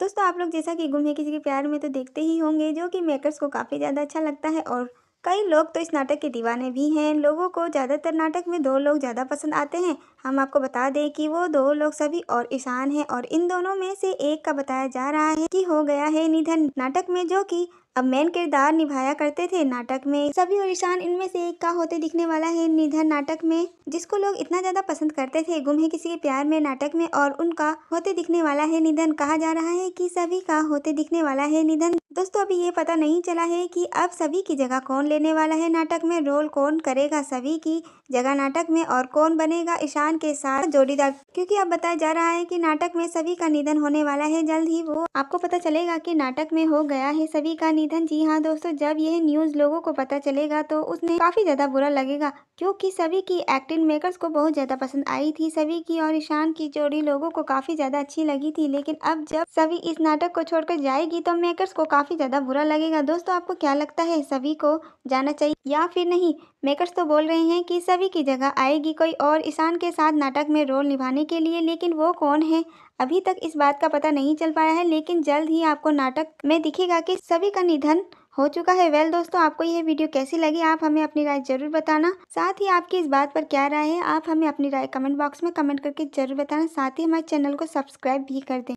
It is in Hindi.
दोस्तों आप लोग जैसा कि गुम है किसी के प्यार में तो देखते ही होंगे जो कि मेकर्स को काफ़ी ज़्यादा अच्छा लगता है और कई लोग तो इस नाटक के दीवाने भी हैं लोगों को ज़्यादातर नाटक में दो लोग ज़्यादा पसंद आते हैं हम आपको बता दें कि वो दो लोग सभी और ईशान हैं और इन दोनों में से एक का बताया जा रहा है कि हो गया है निधन नाटक में जो कि अब मेन किरदार निभाया करते थे नाटक में सभी और ईशान इनमें से एक का होते दिखने वाला है निधन नाटक में जिसको लोग इतना ज्यादा पसंद करते थे गुम है किसी के प्यार में नाटक में और उनका होते दिखने वाला है निधन कहा जा रहा है कि सभी का होते दिखने वाला है निधन दोस्तों अभी ये पता नहीं चला है कि अब सभी की जगह कौन लेने वाला है नाटक में रोल कौन करेगा सभी की जगह नाटक में और कौन बनेगा ईशान के साथ जोड़ीदार क्योंकि अब बताया जा रहा है कि नाटक में सभी का निधन होने वाला है जल्द ही वो आपको पता चलेगा कि नाटक में हो गया है सभी का निधन जी हाँ दोस्तों जब यह न्यूज लोगो को पता चलेगा तो उसमें काफी ज्यादा बुरा लगेगा क्योंकि सभी की एक्टिंग मेकर्स को बहुत ज्यादा पसंद आई थी सभी की और ईशान की जोड़ी लोगों को काफी ज्यादा अच्छी लगी थी लेकिन अब जब सभी इस नाटक को छोड़कर जाएगी तो मेकर्स को काफी ज्यादा बुरा लगेगा दोस्तों आपको क्या लगता है सभी को जाना चाहिए या फिर नहीं मेकर्स तो बोल रहे हैं कि सभी की जगह आएगी कोई और ईशान के साथ नाटक में रोल निभाने के लिए लेकिन वो कौन है अभी तक इस बात का पता नहीं चल पाया है लेकिन जल्द ही आपको नाटक में दिखेगा कि सभी का निधन हो चुका है वेल दोस्तों आपको यह वीडियो कैसी लगी आप हमें अपनी राय जरूर बताना साथ ही आपकी इस बात पर क्या राय है आप हमें अपनी राय कमेंट बॉक्स में कमेंट करके जरूर बताना साथ ही हमारे चैनल को सब्सक्राइब भी कर दें